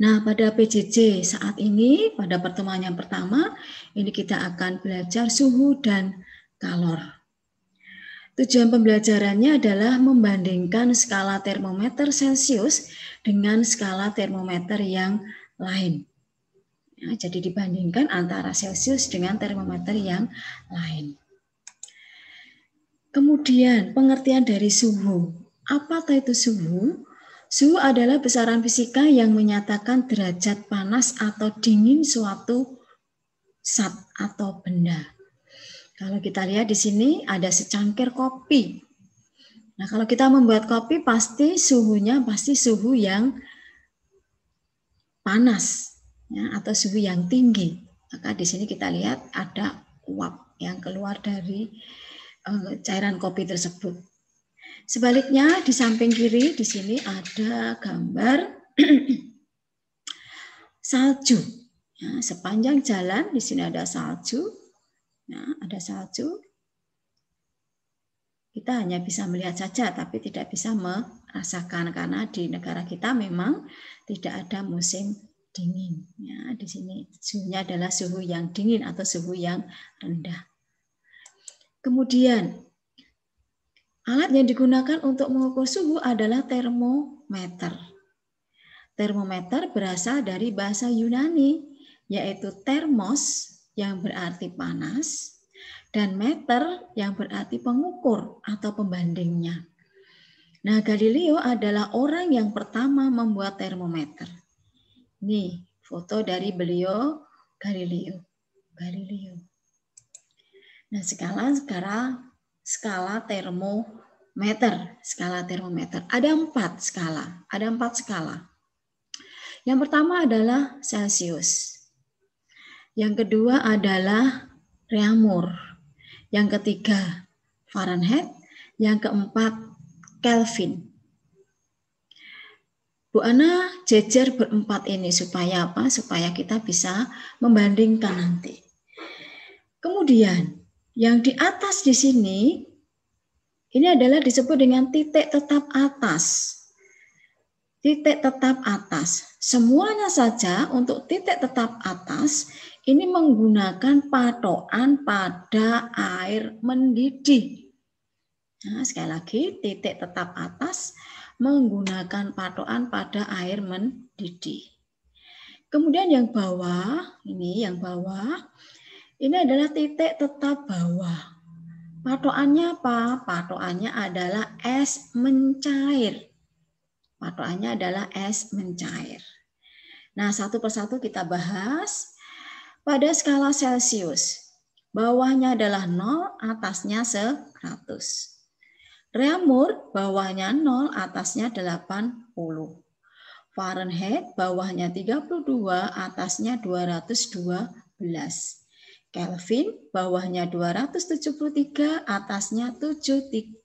Nah, pada PJJ saat ini, pada pertemuan yang pertama, ini kita akan belajar suhu dan kalor. Tujuan pembelajarannya adalah membandingkan skala termometer Celsius dengan skala termometer yang lain. Ya, jadi dibandingkan antara Celsius dengan termometer yang lain. Kemudian pengertian dari suhu. Apa itu suhu? Suhu adalah besaran fisika yang menyatakan derajat panas atau dingin suatu zat atau benda. Kalau kita lihat di sini ada secangkir kopi. Nah, kalau kita membuat kopi pasti suhunya pasti suhu yang panas ya, atau suhu yang tinggi. Maka di sini kita lihat ada uap yang keluar dari uh, cairan kopi tersebut. Sebaliknya di samping kiri di sini ada gambar salju. Ya, sepanjang jalan di sini ada salju. Nah, ada salju. Kita hanya bisa melihat saja tapi tidak bisa merasakan karena di negara kita memang tidak ada musim dingin. Ya, di sini suhunya adalah suhu yang dingin atau suhu yang rendah. Kemudian Alat yang digunakan untuk mengukur suhu adalah termometer. Termometer berasal dari bahasa Yunani, yaitu termos yang berarti panas, dan meter yang berarti pengukur atau pembandingnya. Nah, Galileo adalah orang yang pertama membuat termometer. Nih, foto dari beliau Galileo. Galileo. Nah, skala sekarang skala termo meter, skala termometer. Ada empat skala, ada empat skala. Yang pertama adalah Celsius. Yang kedua adalah Reamur. Yang ketiga Fahrenheit. Yang keempat Kelvin. Bu Ana jejer berempat ini supaya apa? Supaya kita bisa membandingkan nanti. Kemudian yang di atas di sini ini adalah disebut dengan titik tetap atas. Titik tetap atas. Semuanya saja untuk titik tetap atas ini menggunakan patokan pada air mendidih. Nah, sekali lagi, titik tetap atas menggunakan patokan pada air mendidih. Kemudian yang bawah, ini yang bawah, ini adalah titik tetap bawah. Patokannya apa? Patokannya adalah es mencair. Patokannya adalah es mencair. Nah, satu persatu kita bahas pada skala Celcius. Bawahnya adalah 0, atasnya 100. Reamur bawahnya 0, atasnya 80. Fahrenheit bawahnya 32, atasnya 212. Kelvin, bawahnya 273, atasnya 7373.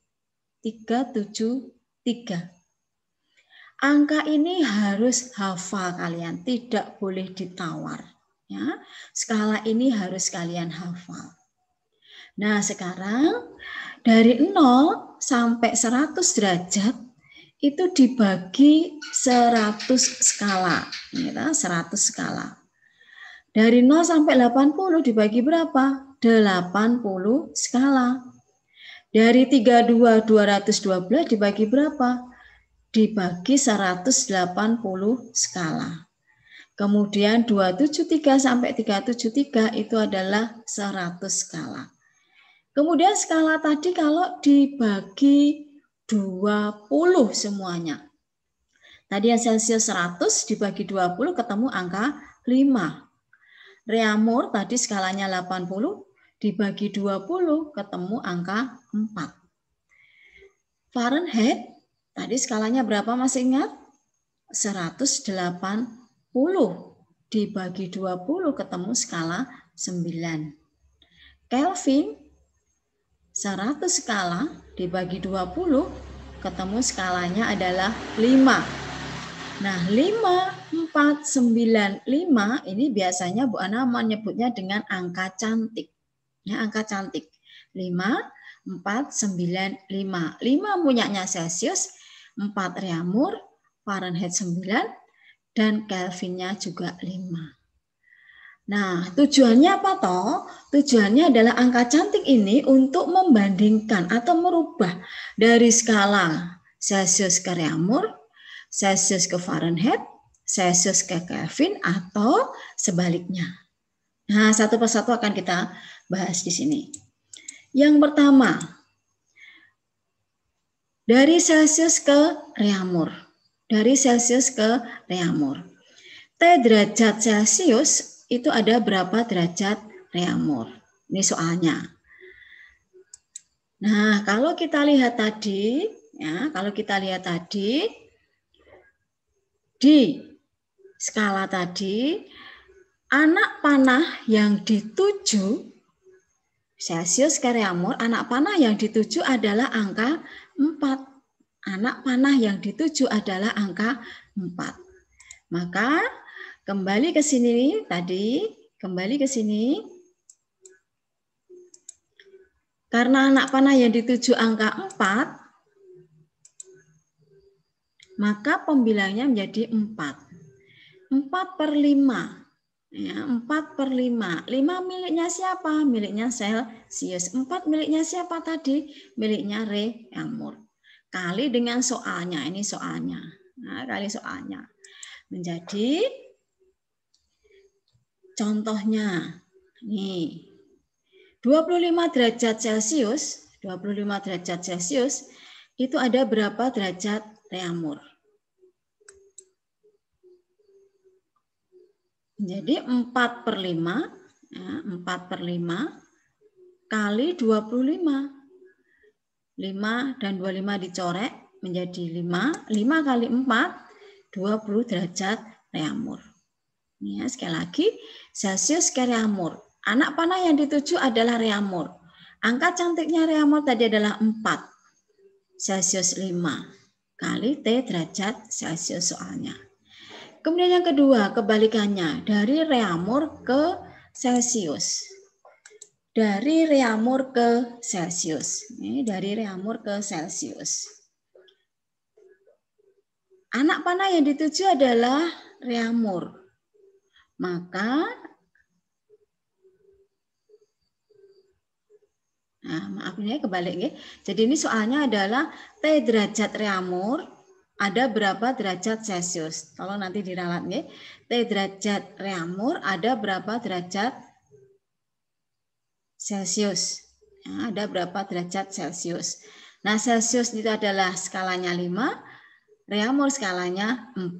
Angka ini harus hafal kalian, tidak boleh ditawar. Ya, skala ini harus kalian hafal. Nah, sekarang dari 0 sampai 100 derajat itu dibagi 100 skala, Ini 100 skala. Dari 0 sampai 80 dibagi berapa? 80 skala. Dari 32 212 dibagi berapa? Dibagi 180 skala. Kemudian 273 sampai 373 itu adalah 100 skala. Kemudian skala tadi kalau dibagi 20 semuanya. Tadi yang Celsius 100 dibagi 20 ketemu angka 5. Reamur tadi skalanya 80 dibagi 20 ketemu angka 4. Fahrenheit tadi skalanya berapa masih ingat? 180 dibagi 20 ketemu skala 9. Kelvin 100 skala dibagi 20 ketemu skalanya adalah 5. Nah, 5 495 ini biasanya Bu Ana menyebutnya dengan angka cantik. Ya, angka cantik. 5, 4, 9, 5. 5 punyanya Celsius, 4 Reamur, Fahrenheit 9, dan Kelvinnya juga 5. Nah, tujuannya apa toh? Tujuannya adalah angka cantik ini untuk membandingkan atau merubah dari skala Celsius ke Reamur, Celsius ke Fahrenheit, Celsius ke Kelvin atau sebaliknya. Nah, satu persatu akan kita bahas di sini. Yang pertama, dari Celsius ke Reamur. Dari Celsius ke Reamur. T derajat Celsius itu ada berapa derajat Reamur? Ini soalnya. Nah, kalau kita lihat tadi, ya, kalau kita lihat tadi di skala tadi, anak panah yang dituju Celsius Kareamur, anak panah yang dituju adalah angka 4. Anak panah yang dituju adalah angka 4. Maka kembali ke sini tadi, kembali ke sini. Karena anak panah yang dituju angka 4, maka pembilangnya menjadi 4. 4 per 5. Ya, 4 per 5. 5 miliknya siapa? Miliknya sel sius. 4 miliknya siapa tadi? Miliknya Re Elmore. Kali dengan soalnya. Ini soalnya. Nah, kali soalnya. Menjadi contohnya. Nih. 25 derajat Celcius, 25 derajat Celcius, itu ada berapa derajat Reamur? Jadi 4 per 5, ya, 4 per 5 kali 25. 5 dan 25 dicorek menjadi 5. 5 kali 4, 20 derajat reamur. Ya, sekali lagi, Celsius ke reamur. Anak panah yang dituju adalah reamur. Angka cantiknya reamur tadi adalah 4. Celsius 5 kali T derajat Celsius soalnya. Kemudian yang kedua, kebalikannya dari reamur ke Celsius. Dari reamur ke Celsius. Ini dari reamur ke Celsius. Anak panah yang dituju adalah reamur. Maka Nah, maaf ini kebalik ya. Jadi ini soalnya adalah T derajat reamur ada berapa derajat Celsius? Tolong nanti diralat nggih. T derajat Reamur ada berapa derajat Celsius? Ya, ada berapa derajat Celsius? Nah, Celsius itu adalah skalanya 5, Reamur skalanya 4.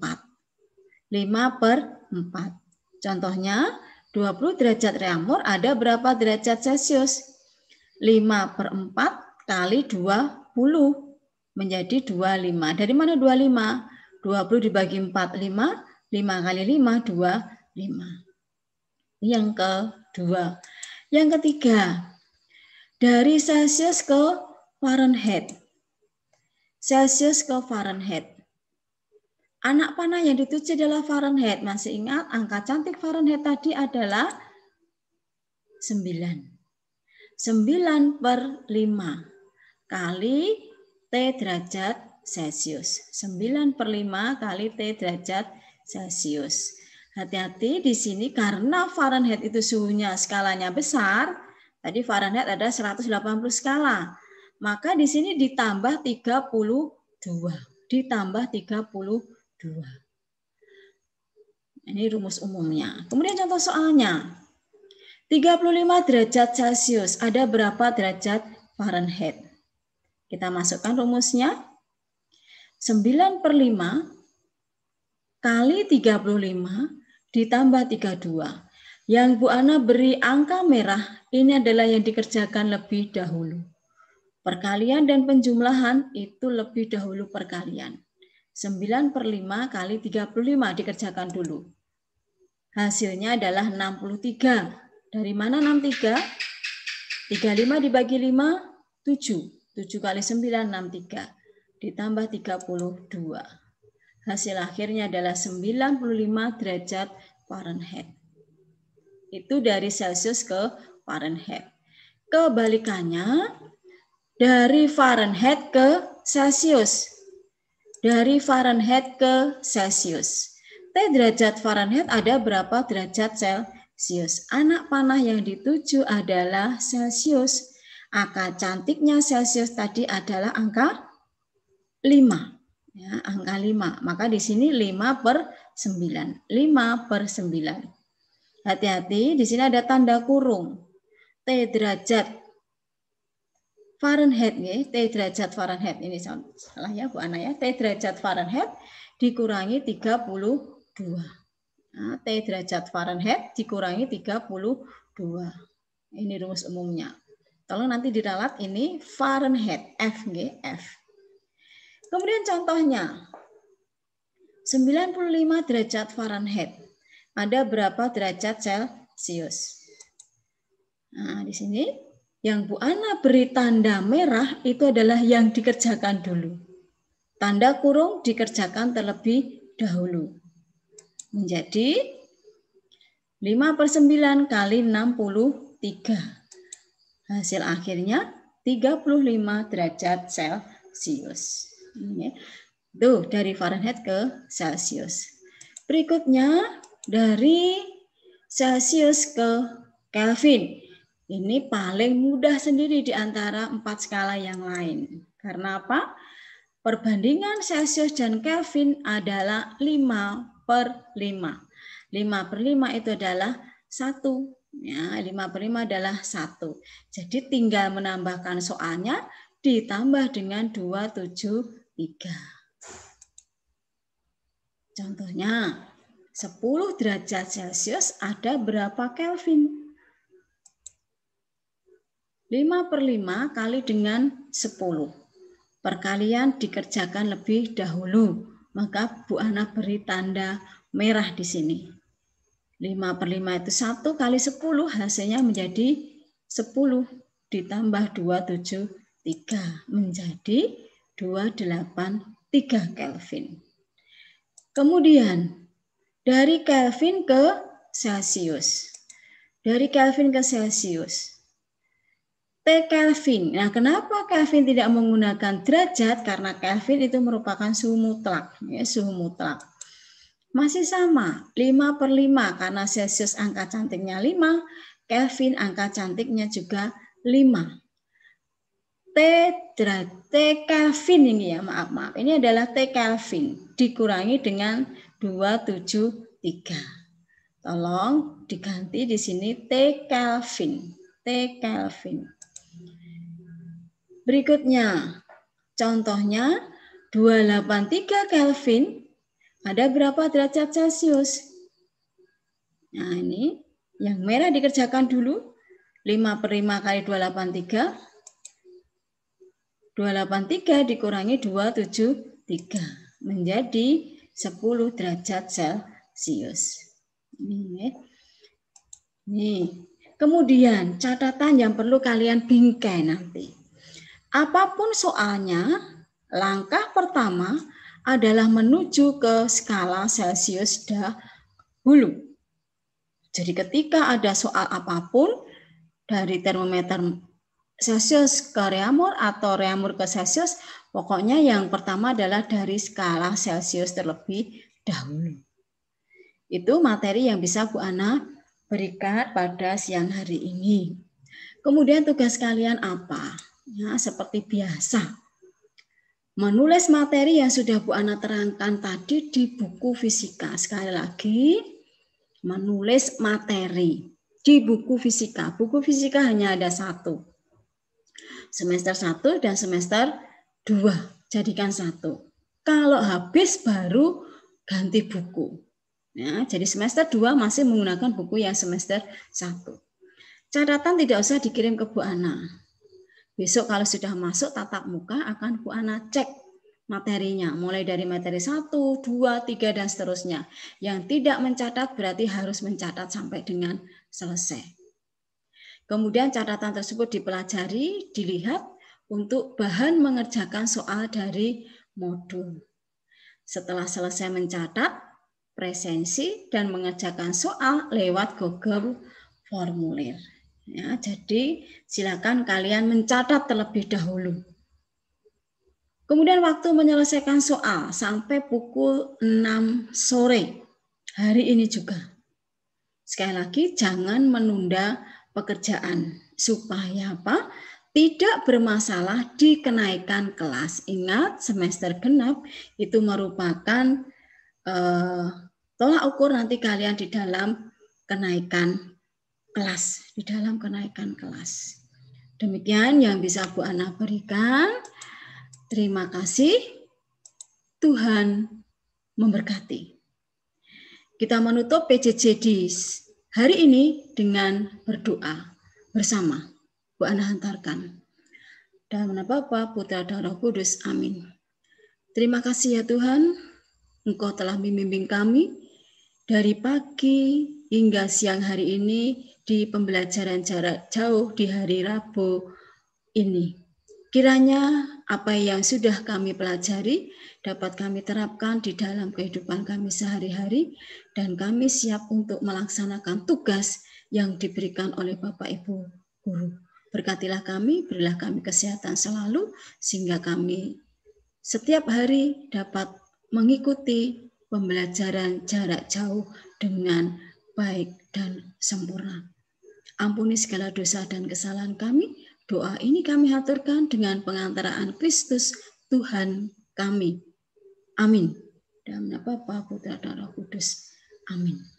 5 per 4. Contohnya, 20 derajat Reamur ada berapa derajat Celsius? 5 per 4 kali 20 menjadi 25. Dari mana 25? 20 dibagi 4, 5. 5 kali 5, 2, 5. Yang kedua. Yang ketiga, dari Celsius ke Fahrenheit. Celsius ke Fahrenheit. Anak panah yang dituju adalah Fahrenheit. Masih ingat angka cantik Fahrenheit tadi adalah 9. 9 per 5 kali T derajat Celsius 9 per 5 kali T derajat Celsius. Hati-hati di sini karena Fahrenheit itu suhunya skalanya besar, tadi Fahrenheit ada 180 skala, maka di sini ditambah 32. Ditambah 32. Ini rumus umumnya. Kemudian contoh soalnya. 35 derajat Celsius ada berapa derajat Fahrenheit? Kita masukkan rumusnya. 9 per 5 kali 35 ditambah 32. Yang Bu Ana beri angka merah, ini adalah yang dikerjakan lebih dahulu. Perkalian dan penjumlahan itu lebih dahulu perkalian. 9 per 5 kali 35 dikerjakan dulu. Hasilnya adalah 63. Dari mana 63? 35 dibagi 5, 7. 7 kali 9, 63. Ditambah 32. Hasil akhirnya adalah 95 derajat Fahrenheit. Itu dari Celsius ke Fahrenheit. Kebalikannya, dari Fahrenheit ke Celsius. Dari Fahrenheit ke Celsius. T derajat Fahrenheit ada berapa derajat Celsius? Anak panah yang dituju adalah Celsius angka cantiknya Celcius tadi adalah angka 5. Ya, angka 5. Maka di sini 5 per 9. 5 per 9. Hati-hati, di sini ada tanda kurung. T derajat Fahrenheit. Ya. T derajat Fahrenheit. Ini salah ya Bu Ana ya. T derajat Fahrenheit dikurangi 32. Nah, T derajat Fahrenheit dikurangi 32. Ini rumus umumnya. Tolong nanti diralat ini Fahrenheit, F, G, F. Kemudian contohnya, 95 derajat Fahrenheit. Ada berapa derajat Celcius? Nah, di sini yang Bu Ana beri tanda merah itu adalah yang dikerjakan dulu. Tanda kurung dikerjakan terlebih dahulu. Menjadi 5 per 9 kali 63. Hasil akhirnya 35 derajat Celcius. Ya. Tuh, dari Fahrenheit ke celcius. Berikutnya, dari celcius ke Kelvin. Ini paling mudah sendiri di antara empat skala yang lain. Karena apa? Perbandingan Celsius dan Kelvin adalah 5 per 5. 5 per 5 itu adalah 1 Ya, 5 per 5 adalah 1. Jadi tinggal menambahkan soalnya ditambah dengan 273. Contohnya, 10 derajat Celcius ada berapa Kelvin? 5 per 5 kali dengan 10 perkalian dikerjakan lebih dahulu. Maka Bu Ana beri tanda merah di sini. 5 per 5 itu 1 kali 10 hasilnya menjadi 10 ditambah 2, 7, 3 menjadi 283 Kelvin. Kemudian dari Kelvin ke Celsius. Dari Kelvin ke Celsius. T Kelvin. Nah, kenapa Kelvin tidak menggunakan derajat? Karena Kelvin itu merupakan suhu mutlak, ya, suhu mutlak. Masih sama, 5 per 5 karena Celsius angka cantiknya 5, Kelvin angka cantiknya juga 5. T, T Kelvin ini ya, maaf, maaf. Ini adalah T Kelvin, dikurangi dengan 273. Tolong diganti di sini T Kelvin. T Kelvin. Berikutnya, contohnya 283 Kelvin ada berapa derajat Celcius? Nah, ini yang merah dikerjakan dulu. 5 per 5 kali 283. 283 dikurangi 273. Menjadi 10 derajat Celcius. Ini, ya. ini. Kemudian catatan yang perlu kalian bingkai nanti. Apapun soalnya, langkah pertama adalah menuju ke skala Celsius dahulu. Jadi ketika ada soal apapun dari termometer Celsius ke Reamur atau Reamur ke Celsius, pokoknya yang pertama adalah dari skala Celsius terlebih dahulu. Itu materi yang bisa Bu Ana berikan pada siang hari ini. Kemudian tugas kalian apa? Ya, seperti biasa menulis materi yang sudah Bu Ana terangkan tadi di buku fisika. Sekali lagi, menulis materi di buku fisika. Buku fisika hanya ada satu. Semester satu dan semester dua. Jadikan satu. Kalau habis baru ganti buku. Ya, jadi semester dua masih menggunakan buku yang semester satu. Catatan tidak usah dikirim ke Bu Ana Besok kalau sudah masuk tatap muka akan Bu Ana cek materinya, mulai dari materi 1, 2, 3, dan seterusnya. Yang tidak mencatat berarti harus mencatat sampai dengan selesai. Kemudian catatan tersebut dipelajari, dilihat untuk bahan mengerjakan soal dari modul. Setelah selesai mencatat, presensi, dan mengerjakan soal lewat Google Formulir. Ya, jadi silakan kalian mencatat terlebih dahulu. Kemudian waktu menyelesaikan soal sampai pukul 6 sore hari ini juga. Sekali lagi jangan menunda pekerjaan supaya apa? Tidak bermasalah di kenaikan kelas. Ingat semester genap itu merupakan eh, tolak ukur nanti kalian di dalam kenaikan kelas, di dalam kenaikan kelas. Demikian yang bisa Bu Ana berikan. Terima kasih. Tuhan memberkati. Kita menutup PJJ di hari ini dengan berdoa bersama. Bu Ana hantarkan. dan nama Bapa, Putra, dan Roh Kudus. Amin. Terima kasih ya Tuhan, Engkau telah membimbing kami dari pagi hingga siang hari ini di pembelajaran jarak jauh di hari Rabu ini. Kiranya apa yang sudah kami pelajari dapat kami terapkan di dalam kehidupan kami sehari-hari dan kami siap untuk melaksanakan tugas yang diberikan oleh Bapak Ibu Guru. Berkatilah kami, berilah kami kesehatan selalu sehingga kami setiap hari dapat mengikuti pembelajaran jarak jauh dengan baik dan sempurna. Ampuni segala dosa dan kesalahan kami. Doa ini kami haturkan dengan pengantaraan Kristus Tuhan kami. Amin. Dalam nama Bapa, Putra, dan Roh Kudus. Amin.